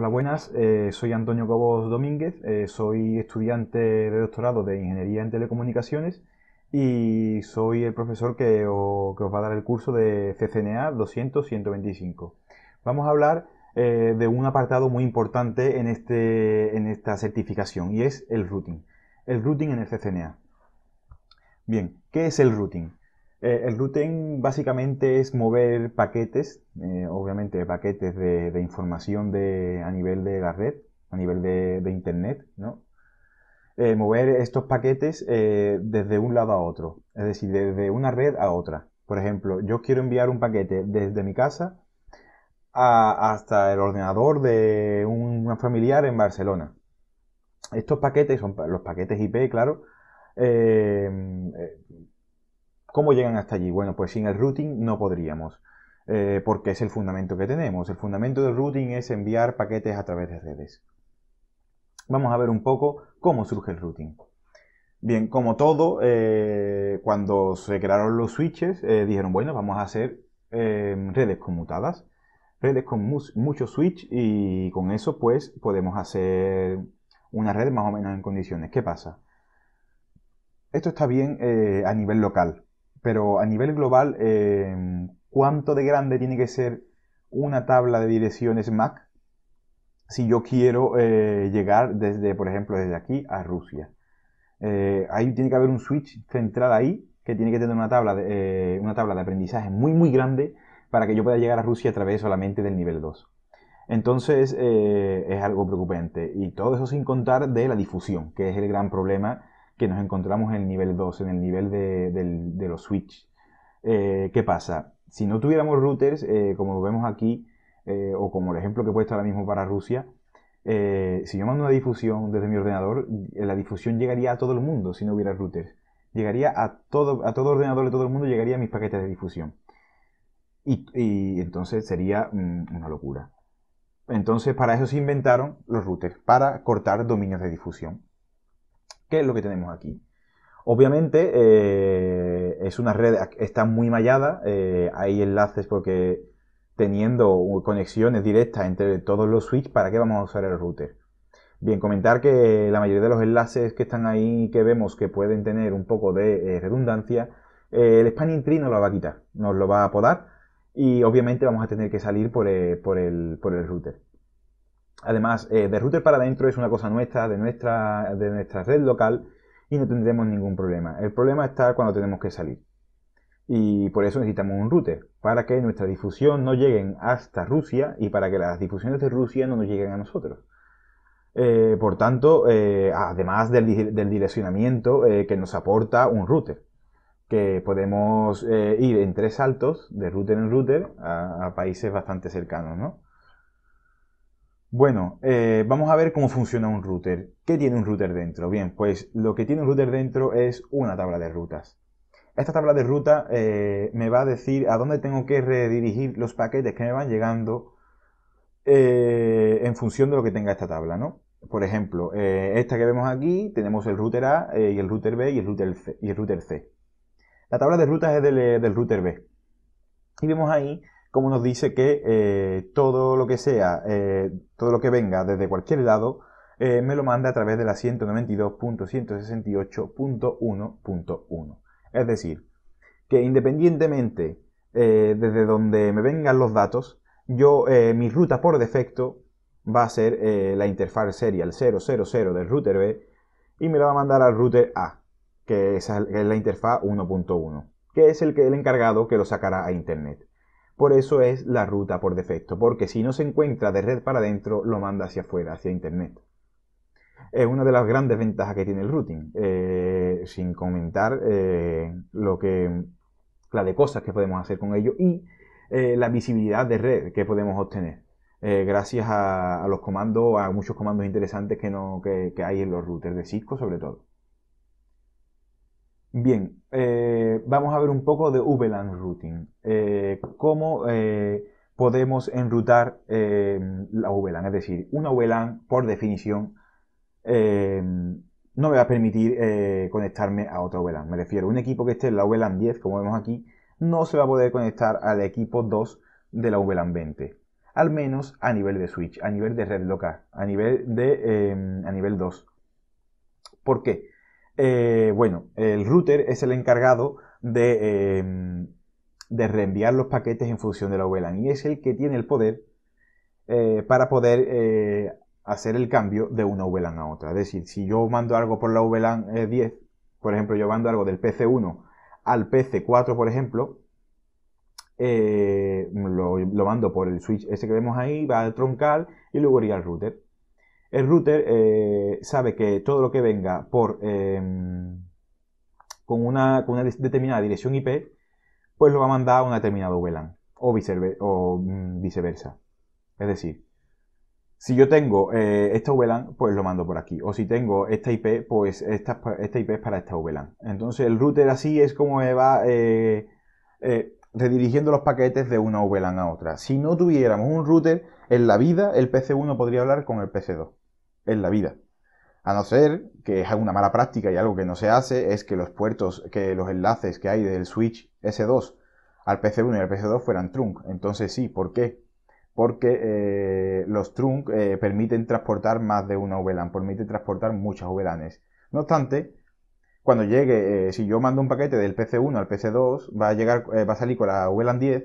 Hola, buenas. Eh, soy Antonio Cobos Domínguez. Eh, soy estudiante de doctorado de Ingeniería en Telecomunicaciones y soy el profesor que, os va a dar el curso de CCNA 200-125. Vamos a hablar eh, de un apartado muy importante en, este, en esta certificación y es el routing. El routing en el CCNA. Bien, ¿qué es el routing? Eh, el routing básicamente es mover paquetes, eh, obviamente paquetes de, información de, a nivel de la red, a nivel de, Internet, ¿no? Eh, mover estos paquetes desde un lado a otro, es decir, desde una red a otra. Por ejemplo, yo quiero enviar un paquete desde mi casa hasta el ordenador de un, familiar en Barcelona. Estos paquetes son los paquetes IP, claro, ¿Cómo llegan hasta allí? Bueno, pues sin el routing no podríamos, eh, porque es el fundamento que tenemos. El fundamento del routing es enviar paquetes a través de redes. Vamos a ver un poco cómo surge el routing. Bien, como todo, eh, cuando se crearon los switches, eh, dijeron, bueno, vamos a hacer em, redes conmutadas, redes con muchos switch y con eso pues podemos hacer una red más o menos en condiciones. ¿Qué pasa? Esto está bien a nivel local, pero a nivel global, em, ¿cuánto de grande tiene que ser una tabla de direcciones MAC si yo quiero eh, llegar desde, por ejemplo, desde aquí a Rusia? Eh, ahí tiene que haber un switch central ahí que tiene que tener una tabla de, eh, una tabla de aprendizaje muy, muy grande para que yo pueda llegar a Rusia a través solamente del nivel 2. Entonces es algo preocupante y todo eso sin contar de la difusión, que es el gran problema que nos encontramos en el nivel 2, en el nivel de, los switch. Eh, ¿Qué pasa? Si no tuviéramos routers, eh, como vemos aquí, eh, o como el ejemplo que he puesto ahora mismo para Rusia, si yo mando una difusión desde mi ordenador, la difusión llegaría a todo el mundo si no hubiera routers. Llegaría a todo, a todo ordenador de todo el mundo, llegaría a mis paquetes de difusión. Y, entonces sería mm, una locura. Entonces, para eso se inventaron los routers, para cortar dominios de difusión. ¿Qué es lo que tenemos aquí? Obviamente eh, es una red, está muy mallada, eh, hay enlaces porque teniendo conexiones directas entre todos los switches, ¿para qué vamos a usar el router? Bien, comentar que la mayoría de los enlaces que están ahí, que vemos que pueden tener un poco de eh, redundancia, el Spanning Tree nos lo va a quitar, nos lo va a podar y obviamente vamos a tener que salir por el router. Además, eh, de router para adentro es una cosa nuestra, de nuestra, de nuestra red local, y no tendremos ningún problema. El problema está cuando tenemos que salir. Y por eso necesitamos un router, para que nuestra difusión no lleguen hasta Rusia y para que las difusiones de Rusia no nos lleguen a nosotros. Eh, por tanto, eh, además del, direccionamiento que nos aporta un router, que podemos ir en tres saltos de router en router a, a países bastante cercanos, ¿no? Bueno, eh, vamos a ver cómo funciona un router. ¿Qué tiene un router dentro? Bien, pues lo que tiene un router dentro es una tabla de rutas. Esta tabla de ruta eh, me va a decir a dónde tengo que redirigir los paquetes que me van llegando eh, en función de lo que tenga esta tabla, ¿no? Por ejemplo, esta que vemos aquí, tenemos el router A y el router B y el router C. Y router C. La tabla de rutas es del router B. Y vemos ahí como nos dice que eh, todo lo que sea, eh, todo lo que venga desde cualquier lado, eh, me lo manda a través de la 192.168.1.1. Es decir, que independientemente desde donde me vengan los datos, yo, mi ruta por defecto va a ser la interfaz serial 000 del router B y me la va a mandar al router A, que, es la interfaz 1.1, que es el, que, el encargado que lo sacará a internet. Por eso es la ruta por defecto, porque si no se encuentra de red para adentro, lo manda hacia afuera, hacia Internet. Es una de las grandes ventajas que tiene el routing, eh, sin comentar eh, lo que, la de cosas que podemos hacer con ello y eh, la visibilidad de red que podemos obtener. gracias a, los comandos, a muchos comandos interesantes que, no, que hay en los routers de Cisco sobre todo. Bien, eh, vamos a ver un poco de VLAN routing. Eh, cómo eh, podemos enrutar la VLAN. Es decir, una VLAN, por definición, no me va a permitir conectarme a otra VLAN. Me refiero, a un equipo que esté en la VLAN 10, como vemos aquí, no se va a poder conectar al equipo 2 de la VLAN 20. Al menos a nivel de switch, a nivel de red local, a nivel, de, a nivel 2. ¿Por qué? Eh, bueno, el router es el encargado eh, de, reenviar los paquetes en función de la VLAN y es el que tiene el poder eh, para poder hacer el cambio de una VLAN a otra. Es decir, si yo mando algo por la VLAN 10, por ejemplo, yo mando algo del PC1 al PC4, por ejemplo, lo, lo, mando por el switch ese que vemos ahí, va al troncal y luego iría al router. El router eh, sabe que todo lo que venga por, em, con, una, determinada dirección IP, pues lo va a mandar a una determinada VLAN o, mm, viceversa. Es decir, si yo tengo eh, esta VLAN, pues lo mando por aquí. O si tengo esta IP, pues esta, IP es para esta VLAN. Entonces el router así es como me va eh, redirigiendo los paquetes de una VLAN a otra. Si no tuviéramos un router, en la vida el PC1 podría hablar con el PC2 en la vida. A no ser que es una mala práctica y algo que no se hace es que los puertos, que los enlaces que hay del switch S2 al PC1 y al PC2 fueran trunk. Entonces sí, ¿por qué? Porque eh, los trunk eh, permiten transportar más de una VLAN, permiten transportar muchas VLANs. No obstante, cuando llegue, eh, si yo mando un paquete del PC1 al PC2, va a, llegar, va a salir con la VLAN 10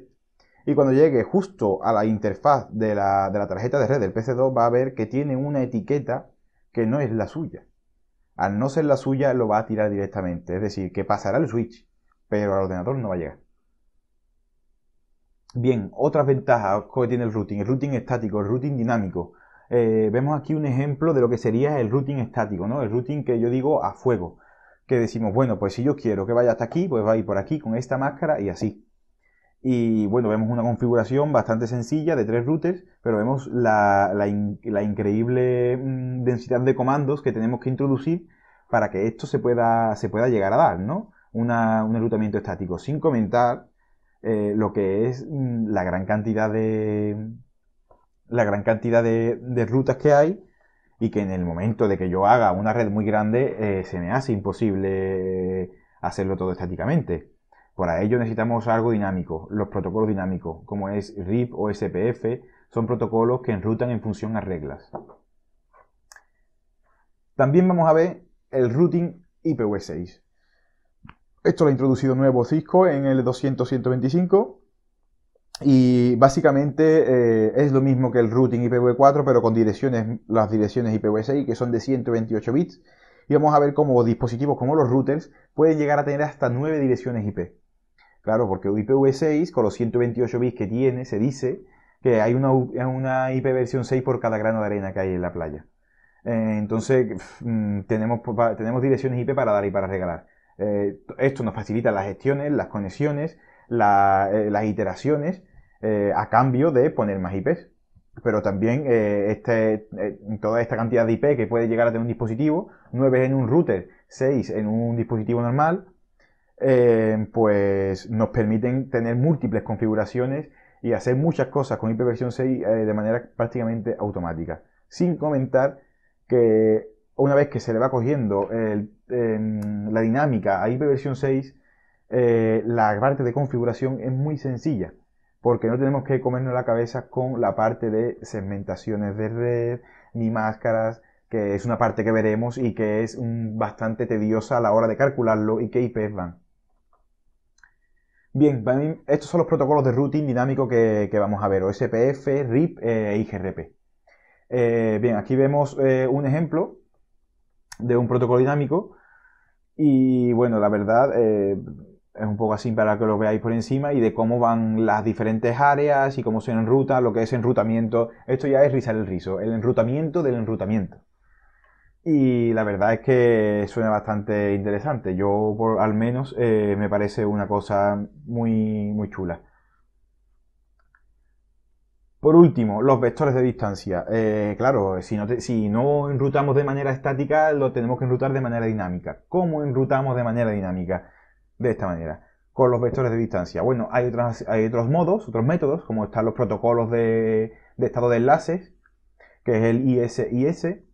y cuando llegue justo a la interfaz de la, tarjeta de red del PC2 va a ver que tiene una etiqueta que no es la suya. Al no ser la suya lo va a tirar directamente, es decir, que pasará el switch, pero al ordenador no va a llegar. Bien, otras ventajas que tiene el routing, el routing estático, el routing dinámico. Eh, vemos aquí un ejemplo de lo que sería el routing estático, ¿no? El routing que yo digo a fuego, que decimos, bueno, pues si yo quiero que vaya hasta aquí, pues va a ir por aquí con esta máscara y así. Y bueno, vemos una configuración bastante sencilla de tres routers, pero vemos la, increíble mm, densidad de comandos que tenemos que introducir para que esto se pueda, se pueda llegar a dar, ¿no? Una, un enrutamiento estático, sin comentar eh, lo que es mm, la gran cantidad de la gran cantidad de, rutas que hay y que en el momento de que yo haga una red muy grande eh, se me hace imposible eh, hacerlo todo estáticamente. Para ello necesitamos algo dinámico, los protocolos dinámicos, como es RIP o SPF, son protocolos que enrutan en función a reglas. También vamos a ver el routing IPv6. Esto lo ha introducido nuevo Cisco en el 200 y básicamente eh, es lo mismo que el routing IPv4 pero con direcciones, las direcciones IPv6 que son de 128 bits y vamos a ver cómo dispositivos como los routers pueden llegar a tener hasta 9 direcciones IP. Claro, porque IPv6, con los 128 bits que tiene, se dice que hay una, una IP versión 6 por cada grano de arena que hay en la playa. Eh, entonces, mm, tenemos, tenemos direcciones IP para dar y para regalar. Eh, esto nos facilita las gestiones, las conexiones, eh, las iteraciones, a cambio de poner más IPs. Pero también este, toda esta cantidad de IP que puede llegar a tener un dispositivo, 9 en un router, 6 en un dispositivo normal, eh, pues nos permiten tener múltiples configuraciones y hacer muchas cosas con IPv 6 eh, de manera prácticamente automática. Sin comentar que una vez que se le va cogiendo em, la dinámica a IPv 6, eh, la parte de configuración es muy sencilla, porque no tenemos que comernos la cabeza con la parte de segmentaciones de red, ni máscaras, que es una parte que veremos y que es bastante tediosa a la hora de calcularlo y qué IPs van. Bien, estos son los protocolos de routing dinámico que, vamos a ver, OSPF, RIP eh, e IGRP. Eh, bien, aquí vemos eh, un ejemplo de un protocolo dinámico y bueno, la verdad es un poco así para que lo veáis por encima y de cómo van las diferentes áreas y cómo se enruta, lo que es enrutamiento. Esto ya es rizar el rizo, el enrutamiento del enrutamiento. Y la verdad es que suena bastante interesante. Yo, por al menos, eh, me parece una cosa muy, muy chula. Por último, los vectores de distancia. Eh, claro, si no, si no enrutamos de manera estática, lo tenemos que enrutar de manera dinámica. ¿Cómo enrutamos de manera dinámica? De esta manera, con los vectores de distancia. Bueno, hay, otras, otros modos, otros métodos, como están los protocolos de, de estado de enlaces, que es el ISIS,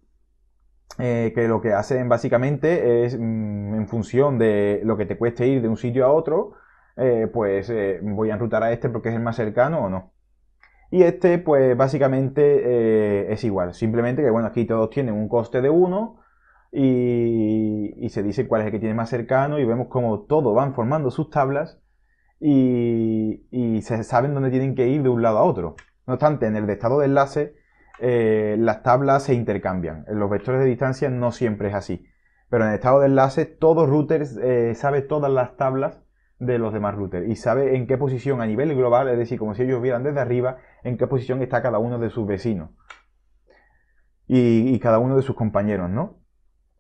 eh, que lo que hacen básicamente es, mm, en función de lo que te cueste ir de un sitio a otro, eh, pues eh, voy a enrutar a este porque es el más cercano o no. Y este, pues básicamente es igual. Simplemente que, bueno, aquí todos tienen un coste de uno y, se dice cuál es el que tiene más cercano y vemos cómo todos van formando sus tablas y, y se saben dónde tienen que ir de un lado a otro. No obstante, en el de estado de enlace eh, las tablas se intercambian. En los vectores de distancia no siempre es así. Pero en el estado de enlace, todo router eh, sabe todas las tablas de los demás routers y sabe en qué posición a nivel global, es decir, como si ellos vieran desde arriba, en qué posición está cada uno de sus vecinos y, cada uno de sus compañeros, ¿no?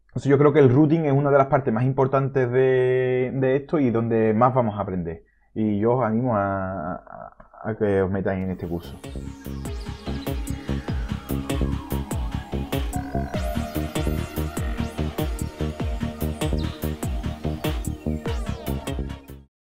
Entonces yo creo que el routing es una de las partes más importantes de, esto y donde más vamos a aprender. Y yo os animo a que os metáis en este curso.